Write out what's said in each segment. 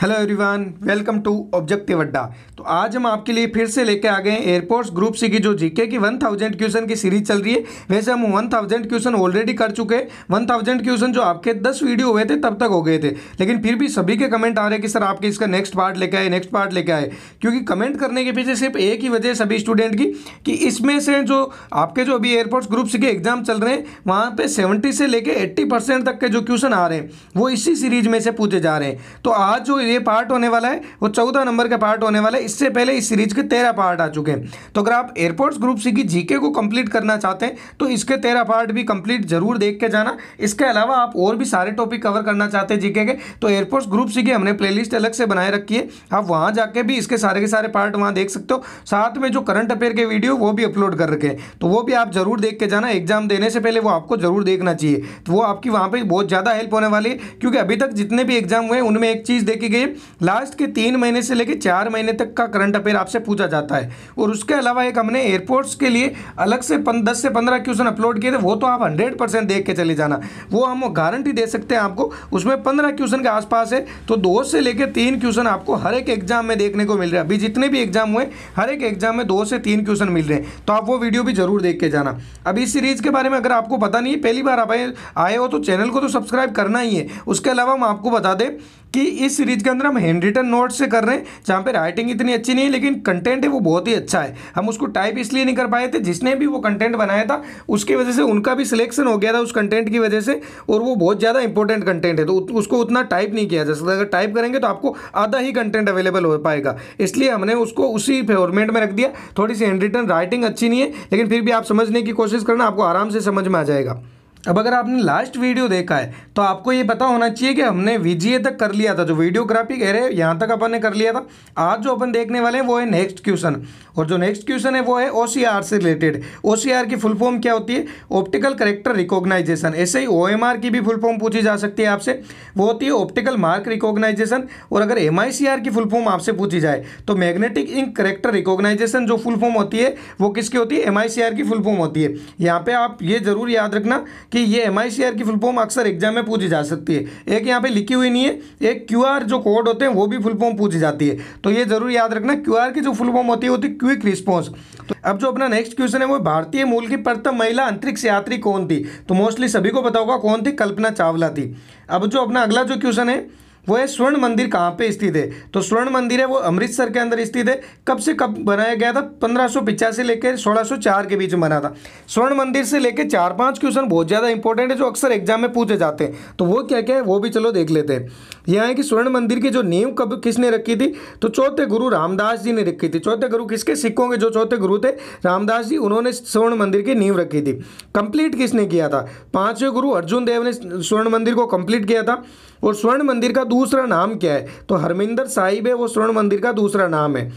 hello everyone welcome to objective Adda तो आज हम आपके लिए फिर से लेके आ गए हैं एयरपोर्ट्स ग्रुप सी की जो जीके की 1000 क्वेश्चन की सीरीज चल रही है वैसे हम 1000 क्वेश्चन ऑलरेडी कर चुके हैं 1000 क्वेश्चन जो आपके 10 वीडियो हुए थे तब तक हो गए थे लेकिन फिर भी सभी के कमेंट आ रहे हैं कि सर आपके इसका नेक्स्ट पार्ट लेके आए नेक्स्ट पार्ट लेके आए क्योंकि कमेंट करने के पीछे सिर्फ एक ही वजह सभी स्टूडेंट की कि इसमें से जो आपके जो अभी एयरपोर्ट्स ग्रुप सी के एग्जाम चल रहे हैं वहाँ पर सेवेंटी से लेकर एट्टी तक के जो क्वेश्चन आ रहे हैं वो इसी सीरीज में से पूछे जा रहे हैं तो आज जो ये पार्ट होने वाला है वो चौदह नंबर का पार्ट होने वाला है इससे पहले इस सीरीज के तेरह पार्ट आ चुके हैं तो अगर आप एयरपोर्ट्स ग्रुप सी की जीके को कंप्लीट करना चाहते हैं तो इसके तेरह पार्ट भी कंप्लीट जरूर देख के जाना इसके अलावा आप और भी सारे टॉपिक कवर करना चाहते हैं जीके के तो एयरपोर्ट्स ग्रुप सी की हमने प्ले अलग से बनाए रखी है आप वहाँ जाके भी इसके सारे के सारे पार्ट वहाँ देख सकते हो साथ में जो करंट अफेयर के वीडियो वो भी अपलोड कर रखे हैं तो वो भी आप जरूर देख के जाना एग्जाम देने से पहले वो आपको जरूर देखना चाहिए तो वो आपकी वहाँ पर बहुत ज़्यादा हेल्प होने वाली है क्योंकि अभी तक जितने भी एग्जाम हुए उनमें एक चीज़ देखी गई क्योंकि लास्ट के तीन महीने से लेकर चार महीने तक का करंट अफेयर आपसे पूछा जाता है और उसके अलावा एक हमने एयरपोर्ट्स के लिए अलग से पन, दस से पंद्रह क्वेश्चन अपलोड किए थे वो तो आप हंड्रेड परसेंट देख के चले जाना वो हम गारंटी दे सकते हैं आपको उसमें पंद्रह क्वेश्चन के आसपास है तो दो से लेकर तीन क्वेश्चन आपको हर एक एग्जाम में देखने को मिल रहा है अभी जितने भी एग्जाम हुए हर एक एग्जाम में दो से तीन क्वेश्चन मिल रहे हैं तो आप वो वीडियो भी जरूर देख के जाना अभी इस सीरीज़ के बारे में अगर आपको पता नहीं है पहली बार आप आए हो तो चैनल को तो सब्सक्राइब करना ही है उसके अलावा हम आपको बता दें कि इस सीरीज़ के अंदर हम हैंड रिटन नोट से कर रहे हैं जहाँ पे राइटिंग इतनी अच्छी नहीं है लेकिन कंटेंट है वो बहुत ही अच्छा है हम उसको टाइप इसलिए नहीं कर पाए थे जिसने भी वो कंटेंट बनाया था उसकी वजह से उनका भी सिलेक्शन हो गया था उस कंटेंट की वजह से और वो बहुत ज़्यादा इंपॉर्टेंट कंटेंट है तो उसको उतना टाइप नहीं किया जा सकता अगर टाइप करेंगे तो आपको आधा ही कंटेंट अवेलेबल हो पाएगा इसलिए हमने उसको उसी फॉर्मेट में रख दिया थोड़ी सी हैंड रिटन राइटिंग अच्छी नहीं है लेकिन फिर भी आप समझने की कोशिश करना आपको आराम से समझ में आ जाएगा अब अगर आपने लास्ट वीडियो देखा है तो आपको ये पता होना चाहिए कि हमने वीजीए तक कर लिया था जो वीडियोग्राफी कह रहे हैं यहाँ तक अपन ने कर लिया था आज जो अपन देखने वाले हैं वो है नेक्स्ट क्वेश्चन और जो नेक्स्ट क्वेश्चन है वो है ओ से रिलेटेड ओ की फुल फॉर्म क्या होती है ऑप्टिकल करेक्टर रिकोगनाइजेशन ऐसे ही ओ की भी फुल फॉर्म पूछी जा सकती है आपसे वो होती है ऑप्टिकल मार्क रिकोगनाइजेशन और अगर एम की फुल फॉर्म आपसे पूछी जाए तो मैग्नेटिक इंक करेक्टर रिकोगनाइजेशन जो फुल फॉर्म होती है वो किसकी होती है एम की फुल फॉर्म होती है यहाँ पे आप ये जरूर याद रखना कि कि ये एम की फुल फॉर्म अक्सर एग्जाम में पूछी जा सकती है एक यहाँ पे लिखी हुई नहीं है एक क्यू जो कोड होते हैं वो भी फुल फॉर्म पूछी जाती है तो ये जरूर याद रखना क्यू की जो फुल फॉर्म होती है होती है क्विक रिस्पॉन्स तो अब जो अपना नेक्स्ट क्वेश्चन है वो भारतीय मूल की प्रथम महिला अंतरिक्ष यात्री कौन थी तो मोस्टली सभी को पता कौन थी कल्पना चावला थी अब जो अपना अगला जो क्वेश्चन है वो है स्वर्ण मंदिर कहाँ पे स्थित है तो स्वर्ण मंदिर है वो अमृतसर के अंदर स्थित है कब से कब बनाया गया था पंद्रह सौ पिचासी लेकर सोलह सौ चार के बीच में बना था स्वर्ण मंदिर से लेकर चार पाँच क्वेश्चन बहुत ज़्यादा इंपॉर्टेंट है जो अक्सर एग्जाम में पूछे जाते हैं तो वो क्या क्या है वो भी चलो देख लेते हैं यहाँ है कि स्वर्ण मंदिर की जो नींव कब किसने रखी थी तो चौथे गुरु रामदास जी ने रखी थी चौथे गुरु किसके सिखों के जो चौथे गुरु थे रामदास जी उन्होंने स्वर्ण मंदिर की नींव रखी थी कंप्लीट किसने किया था पांचवें गुरु अर्जुन देव ने स्वर्ण मंदिर को कंप्लीट किया था और स्वर्ण मंदिर का दूसरा नाम क्या है तो हरमिंदर साहिब है वो स्वर्ण मंदिर का दूसरा नाम है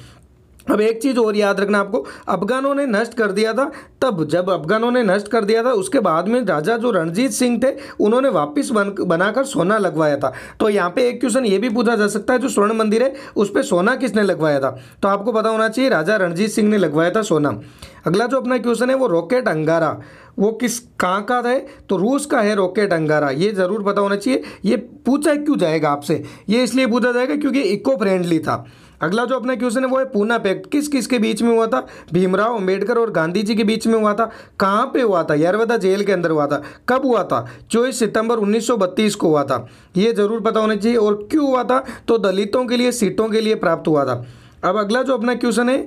अब एक चीज़ और याद रखना आपको अफगानों ने नष्ट कर दिया था तब जब अफगानों ने नष्ट कर दिया था उसके बाद में राजा जो रणजीत सिंह थे उन्होंने वापस बन बनाकर सोना लगवाया था तो यहाँ पे एक क्वेश्चन ये भी पूछा जा सकता है जो स्वर्ण मंदिर है उस पर सोना किसने लगवाया था तो आपको पता होना चाहिए राजा रणजीत सिंह ने लगवाया था सोना अगला जो अपना क्वेश्चन है वो रॉकेट अंगारा वो किस कहाँ का है तो रूस का है रॉकेट अंगारा ये ज़रूर पता होना चाहिए ये पूछा क्यों जाएगा आपसे ये इसलिए पूछा जाएगा क्योंकि इको फ्रेंडली था अगला जो अपना क्वेश्चन है वो है पूना पैक्ट किस किस के बीच में हुआ था भीमराव अंबेडकर और गांधी जी के बीच में हुआ था कहाँ पे हुआ था यारवदा जेल के अंदर हुआ था कब हुआ था चौबीस सितंबर 1932 को हुआ था ये जरूर पता होना चाहिए और क्यों हुआ था तो दलितों के लिए सीटों के लिए प्राप्त हुआ था अब अगला जो अपना क्वेश्चन है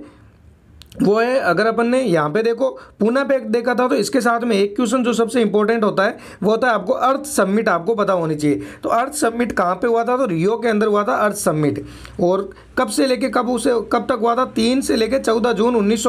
वो है अगर अपन ने यहाँ पे देखो पूना पे देखा था तो इसके साथ में एक क्वेश्चन जो सबसे इंपॉर्टेंट होता है वो होता है आपको अर्थ सबमिट आपको पता होनी चाहिए तो अर्थ सबमिट कहाँ पे हुआ था तो रियो के अंदर हुआ था अर्थ सबमिट और कब से लेके कब उसे कब तक हुआ था तीन से लेके चौदह जून उन्नीस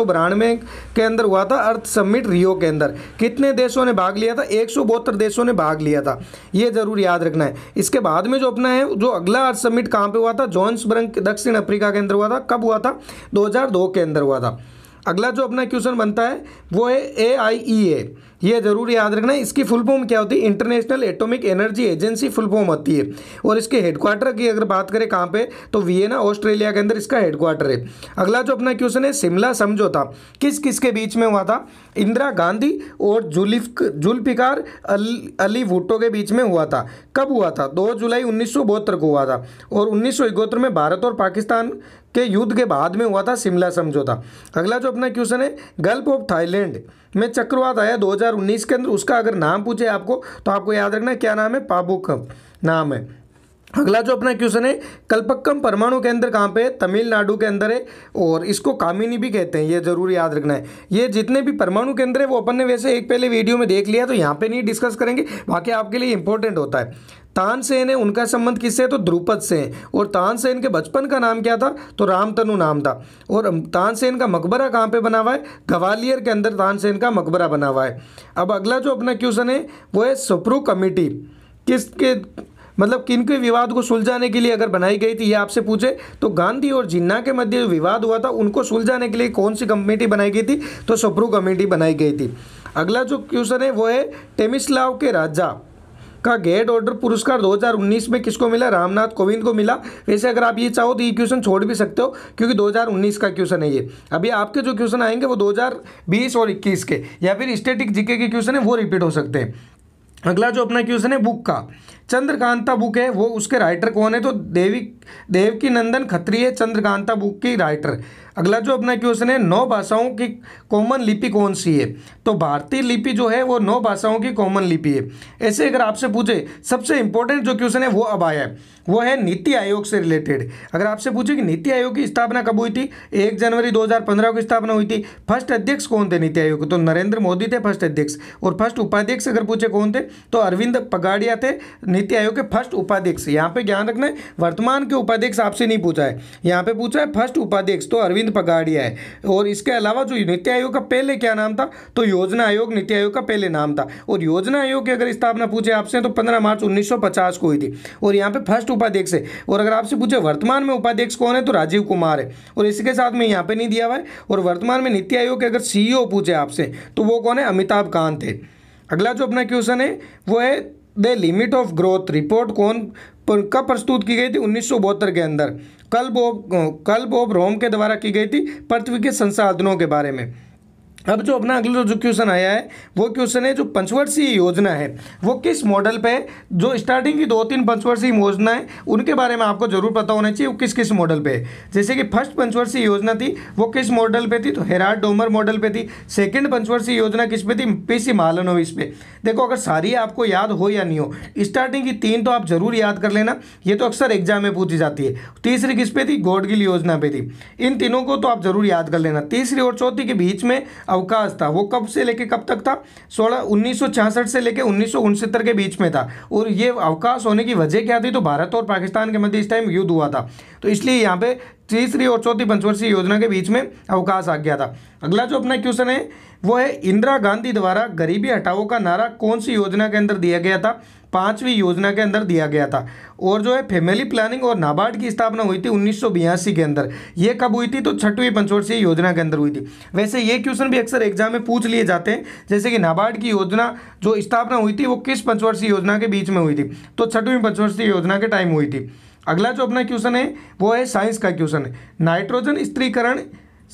के अंदर हुआ था अर्थ सबमिट रियो के अंदर कितने देशों ने भाग लिया था एक देशों ने भाग लिया था ये जरूर याद रखना है इसके बाद में जो अपना है जो अगला अर्थ सबमिट कहाँ पर हुआ था जॉन्स दक्षिण अफ्रीका के अंदर हुआ था कब हुआ था दो के अंदर हुआ था अगला जो अपना क्वेश्चन बनता है वो है ए आई ई ए ये ज़रूर याद रखना इसकी फुल फॉर्म क्या होती है International Atomic Energy Agency full form होती है और इसके हेडक्वार्टर की अगर बात करें कहाँ पे तो वियना ऑस्ट्रेलिया के अंदर इसका हेडक्वार्टर है अगला जो अपना क्वेश्चन है शिमला समझौता किस किस के बीच में हुआ था इंदिरा गांधी और जुलिफ जुल्फिकार अल, अली भुट्टो के बीच में हुआ था कब हुआ था दो जुलाई उन्नीस को हुआ था और उन्नीस में भारत और पाकिस्तान के युद्ध के बाद में हुआ था शिमला समझौता अगला जो अपना क्वेश्चन है गल्फ ऑफ थाईलैंड में चक्रवात आया दो हजार 2019 के अंदर उसका अगर नाम पूछे आपको तो आपको याद रखना क्या नाम है पाबुक नाम है अगला जो अपना क्वेश्चन है कल्पक्कम परमाणु केंद्र कहाँ पे है तमिलनाडु के अंदर है और इसको कामिनी भी कहते हैं ये जरूर याद रखना है ये जितने भी परमाणु केंद्र है वो अपन ने वैसे एक पहले वीडियो में देख लिया तो यहाँ पे नहीं डिस्कस करेंगे बाकी आपके लिए इंपॉर्टेंट होता है तानसेन है उनका संबंध किससे है तो द्रुपद से है और तानसेन के बचपन का नाम क्या था तो रामतनु नाम था और तानसेन का मकबरा कहाँ पे बना हुआ है ग्वालियर के अंदर तानसेन का मकबरा बना हुआ है अब अगला जो अपना क्वेश्चन है वो है सुप्रू कमेटी किसके मतलब किन के विवाद को सुलझाने के लिए अगर बनाई गई थी ये आपसे पूछे तो गांधी और जिन्ना के मध्य जो विवाद हुआ था उनको सुलझाने के लिए कौन सी कमेटी बनाई गई थी तो सप्रू कमेटी बनाई गई थी अगला जो क्वेश्चन है वो है टेमिसलाव के राजा का गेट ऑर्डर पुरस्कार 2019 में किसको मिला रामनाथ कोविंद को मिला वैसे अगर आप ये चाहो तो ये क्वेश्चन छोड़ भी सकते हो क्योंकि 2019 का क्वेश्चन है ये अभी आपके जो क्वेश्चन आएंगे वो 2020 और 21 के या फिर स्टेटिक जीके के क्वेश्चन है वो रिपीट हो सकते हैं अगला जो अपना क्वेश्चन है बुक का चंद्रकांता बुक है वो उसके राइटर कौन है तो देवी देवकी नंदन खत्री है चंद्रकांता बुक की राइटर अगला जो अपना क्वेश्चन है नौ भाषाओं की कॉमन लिपि कौन सी है तो भारतीय लिपि जो है वो नौ भाषाओं की कॉमन लिपि है ऐसे अगर आपसे पूछे सबसे इंपॉर्टेंट जो क्वेश्चन है वो अब आया है वो है नीति आयोग से रिलेटेड अगर आपसे पूछे कि नीति आयोग की स्थापना कब हुई थी एक जनवरी 2015 को स्थापना हुई थी फर्स्ट अध्यक्ष कौन थे नीति आयोग तो नरेंद्र मोदी थे फर्स्ट अध्यक्ष और फर्स्ट उपाध्यक्ष अगर पूछे कौन थे तो अरविंद पगाड़िया थे नीति आयोग के फर्स्ट उपाध्यक्ष यहाँ पे ध्यान रखना है वर्तमान के उपाध्यक्ष आपसे नहीं पूछा है यहाँ पे पूछा है फर्स्ट उपाध्यक्ष तो अरविंद पगाड़िया है और इसके अलावा जो नीति आयोग का पहले क्या नाम था तो योजना आयोग नीति आयोग का पहले नाम था और योजना आयोग की अगर स्थापना पूछे आपसे तो पंद्रह मार्च उन्नीस को हुई थी और यहाँ पे फर्स्ट उपाध्यक्ष है और अगर आपसे पूछे वर्तमान में उपाध्यक्ष कौन है तो राजीव कुमार है और इसके साथ में यहाँ पे नहीं दिया हुआ है और वर्तमान में नीति आयोग के अगर सीईओ पूछे आपसे तो वो कौन है अमिताभ कांत है अगला जो अपना क्वेश्चन है वो है the limit of growth report कौन पर कब प्रस्तुत की गई थी उन्नीस के अंदर कल्ब ऑफ कल्ब ऑफ रोम के द्वारा की गई थी पृथ्वी के संसाधनों के बारे में अब जो अपना अगला जो क्वेश्चन आया है वो क्वेश्चन है जो पंचवर्षीय योजना है वो किस मॉडल पे जो स्टार्टिंग की दो तीन पंचवर्षीय योजना है उनके बारे में आपको जरूर पता होना चाहिए वो किस किस मॉडल पे जैसे कि फर्स्ट पंचवर्षीय योजना थी वो किस मॉडल पे थी तो हेराड डोमर मॉडल पे थी सेकेंड पंचवर्षीय योजना किस पे थी पी सी मालनोविस पे देखो अगर सारी आपको याद हो या नहीं हो स्टार्टिंग की तीन तो आप जरूर याद कर लेना ये तो अक्सर एग्जाम में पूछी जाती है तीसरी किस पे थी गोडगिल योजना पे थी इन तीनों को तो आप जरूर याद कर लेना तीसरी और चौथी के बीच में अवकाश था वो कब से लेके कब तक था सोलह उन्नीस से लेके उन्नीस के बीच में था और ये अवकाश होने की वजह क्या थी तो भारत और पाकिस्तान के मध्य इस टाइम युद्ध हुआ था तो इसलिए यहाँ पे तीसरी और चौथी पंचवर्षीय योजना के बीच में अवकाश आ गया था अगला जो अपना क्वेश्चन है वो है इंदिरा गांधी द्वारा गरीबी हटाओ का नारा कौन सी योजना के अंदर दिया गया था पांचवी योजना के अंदर दिया गया था और जो है फैमिली प्लानिंग और नाबार्ड की स्थापना हुई थी उन्नीस के अंदर ये कब हुई थी तो छठवीं पंचवर्षीय योजना के अंदर हुई थी वैसे ये क्वेश्चन भी अक्सर एग्जाम में पूछ लिए जाते हैं जैसे कि नाबार्ड की योजना जो स्थापना हुई थी वो किस पंचवर्षीय योजना के बीच में हुई थी तो छठवीं पंचवर्षीय योजना के टाइम हुई थी अगला जो अपना क्वेश्चन है वो है साइंस का क्वेश्चन नाइट्रोजन स्त्रीकरण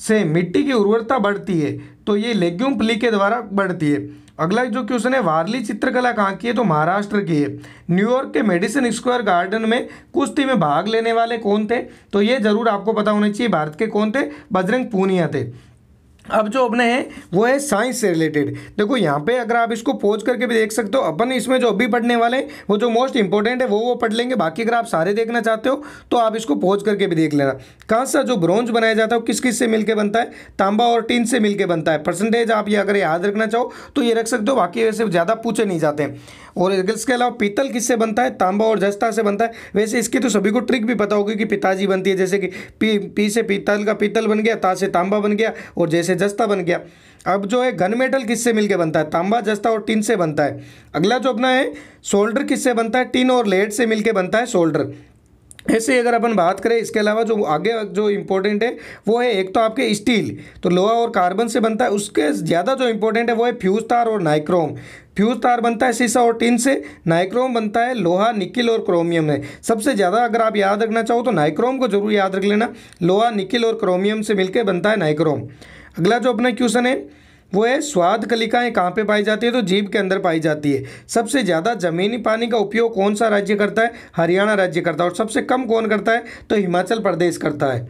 से मिट्टी की उर्वरता बढ़ती है तो ये लेग्यूम प्ली के द्वारा बढ़ती है अगला जो क्वेश्चन है वारली चित्रकला कहाँ की है तो महाराष्ट्र की है न्यूयॉर्क के मेडिसन स्क्वायर गार्डन में कुश्ती में भाग लेने वाले कौन थे तो ये जरूर आपको पता होना चाहिए भारत के कौन थे बजरंग पूनिया थे अब जो अपने हैं वो है साइंस से रिलेटेड देखो यहाँ पे अगर आप इसको पोज करके भी देख सकते हो अपन इसमें जो अभी पढ़ने वाले हैं वो जो मोस्ट इंपॉर्टेंट है वो वो पढ़ लेंगे बाकी अगर आप सारे देखना चाहते हो तो आप इसको पोज करके भी देख लेना कहाँ सा जो ब्रोंज बनाया जाता है वो किस किस से मिलकर बनता है तांबा और टीन से मिलकर बनता है परसेंटेज आप ये अगर याद रखना चाहो तो ये रख सकते हो बाकी वैसे ज़्यादा पूछे नहीं जाते और इसके अलावा पीतल किससे बनता है तांबा और जस्ता से बनता है वैसे इसकी तो सभी को ट्रिक भी पता होगी कि पिताजी बनती है जैसे कि पी पी से पीतल का पीतल बन गया ता से तांबा बन गया और जैसे से जस्ता बन गया अब जो है घन मेटल किससे मिलकर बनता है तांबा जस्ता और टिन से बनता है अगला जो अपना है सोल्डर किससे बनता है टिन और लेड से मिलकर बनता है सोल्डर ऐसे अगर अपन बात करें इसके अलावा जो आगे जो इम्पोर्टेंट है वो है एक तो आपके स्टील तो लोहा और कार्बन से बनता है उसके ज़्यादा जो इम्पोर्टेंट है वो है फ्यूज तार और नाइक्रोम फ्यूज तार बनता है शीशा और टिन से नाइक्रोम बनता है लोहा निकिल और क्रोमियम है सबसे ज़्यादा अगर आप याद रखना चाहो तो नाइक्रोम को जरूर याद रख लेना लोहा निकिल और क्रोमियम से मिलकर बनता है नाइक्रोम अगला जो अपना क्वेश्चन है वो है स्वाद कलिकाएँ कहाँ पे पाई जाती है तो जीभ के अंदर पाई जाती है सबसे ज़्यादा जमीनी पानी का उपयोग कौन सा राज्य करता है हरियाणा राज्य करता है और सबसे कम कौन करता है तो हिमाचल प्रदेश करता है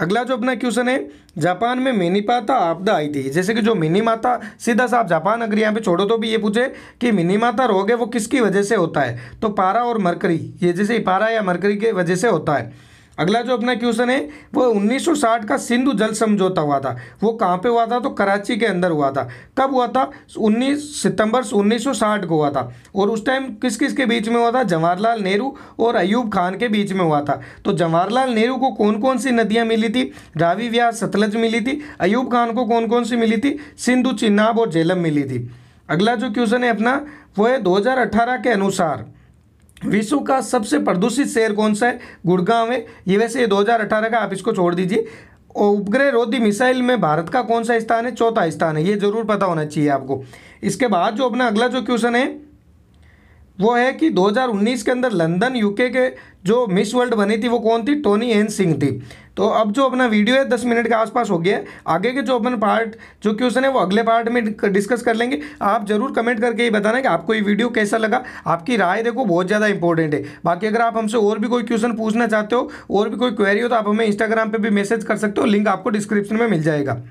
अगला जो अपना क्वेश्चन है जापान में मिनी माता आपदा आई थी जैसे कि जो मिनी माता सीधा सा आप जापान अगर यहाँ पे छोड़ो तो भी ये पूछे कि मिनी माता रोग है वो किसकी वजह से होता है तो पारा और मरकरी ये जैसे पारा या मरकरी के वजह से होता है अगला जो अपना क्वेश्चन है वो 1960 का सिंधु जल समझौता हुआ था वो कहाँ पे हुआ था तो कराची के अंदर हुआ था कब हुआ था 19 सितंबर 1960 को हुआ था और उस टाइम किस किस के बीच में हुआ था जवाहरलाल नेहरू और अयूब खान के बीच में हुआ था तो जवाहरलाल नेहरू को कौन कौन सी नदियाँ मिली थी रावी व्यास सतलज मिली थी अयूब खान को कौन कौन सी मिली थी सिंधु चिन्नाब और झेलम मिली थी अगला जो क्वेश्चन है अपना वो है दो के अनुसार विश्व का सबसे प्रदूषित शहर कौन सा है गुड़गांव है ये वैसे 2018 का आप इसको छोड़ दीजिए उपग्रह रोधी मिसाइल में भारत का कौन सा स्थान है चौथा स्थान है ये जरूर पता होना चाहिए आपको इसके बाद जो अपना अगला जो क्वेश्चन है वो है कि 2019 के अंदर लंदन यूके के जो मिस वर्ल्ड बनी थी वो कौन थी टोनी एन सिंह थी तो अब जो अपना वीडियो है दस मिनट के आसपास हो गया है आगे के जो अपन पार्ट जो क्वेश्चन है वो अगले पार्ट में डिस्कस कर लेंगे आप जरूर कमेंट करके ये बताना कि आपको ये वीडियो कैसा लगा आपकी राय देखो बहुत ज़्यादा इंपॉर्टेंट है बाकी अगर आप हमसे और भी कोई क्वेश्चन पूछना चाहते हो और भी कोई क्वेरी हो तो आप हमें इंस्टाग्राम पर भी मैसेज कर सकते हो लिंक आपको डिस्क्रिप्शन में मिल जाएगा